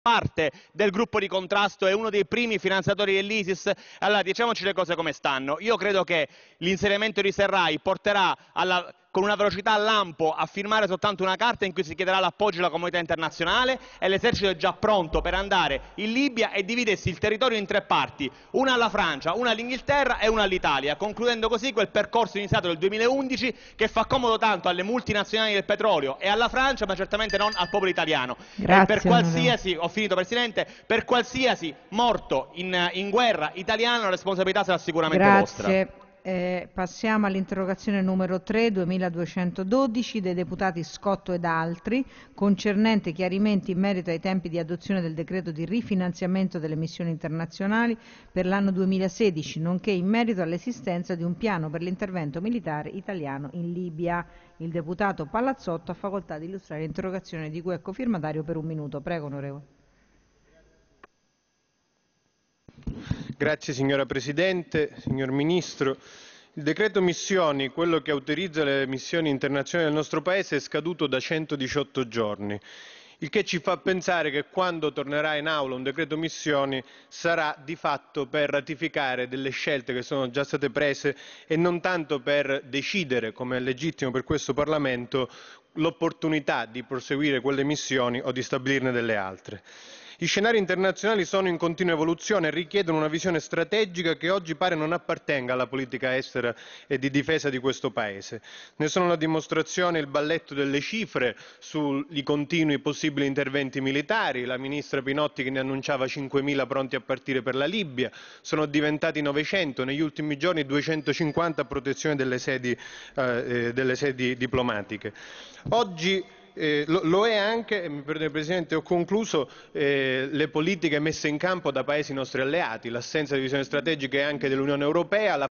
parte del gruppo di contrasto è uno dei primi finanziatori dell'ISIS, allora diciamoci le cose come stanno. Io credo che l'inserimento di Serrai porterà alla con una velocità a lampo a firmare soltanto una carta in cui si chiederà l'appoggio della comunità internazionale e l'esercito è già pronto per andare in Libia e dividersi il territorio in tre parti, una alla Francia, una all'Inghilterra e una all'Italia, concludendo così quel percorso iniziato nel 2011 che fa comodo tanto alle multinazionali del petrolio e alla Francia, ma certamente non al popolo italiano. Grazie, per qualsiasi, ho finito Presidente, per qualsiasi morto in, in guerra italiano la responsabilità sarà sicuramente Grazie. vostra eh, passiamo all'interrogazione numero 3 2212 dei deputati Scotto ed altri concernente chiarimenti in merito ai tempi di adozione del decreto di rifinanziamento delle missioni internazionali per l'anno 2016, nonché in merito all'esistenza di un piano per l'intervento militare italiano in Libia. Il deputato Palazzotto ha facoltà di illustrare l'interrogazione di cui è cofirmatario ecco, per un minuto. Prego, onorevole. Grazie signora Presidente, signor Ministro. Il decreto missioni, quello che autorizza le missioni internazionali del nostro Paese, è scaduto da 118 giorni, il che ci fa pensare che quando tornerà in aula un decreto missioni sarà di fatto per ratificare delle scelte che sono già state prese e non tanto per decidere, come è legittimo per questo Parlamento, l'opportunità di proseguire quelle missioni o di stabilirne delle altre. Gli scenari internazionali sono in continua evoluzione e richiedono una visione strategica che oggi pare non appartenga alla politica estera e di difesa di questo Paese. Ne sono la dimostrazione il balletto delle cifre sui continui possibili interventi militari, la ministra Pinotti che ne annunciava 5.000 pronti a partire per la Libia, sono diventati 900, negli ultimi giorni 250 a protezione delle sedi, eh, eh delle sedi diplomatiche. Oggi eh, lo, lo, è anche, Presidente, ho concluso, eh, le politiche messe in campo da Paesi nostri alleati, l'assenza di visione strategica anche dell'Unione Europea,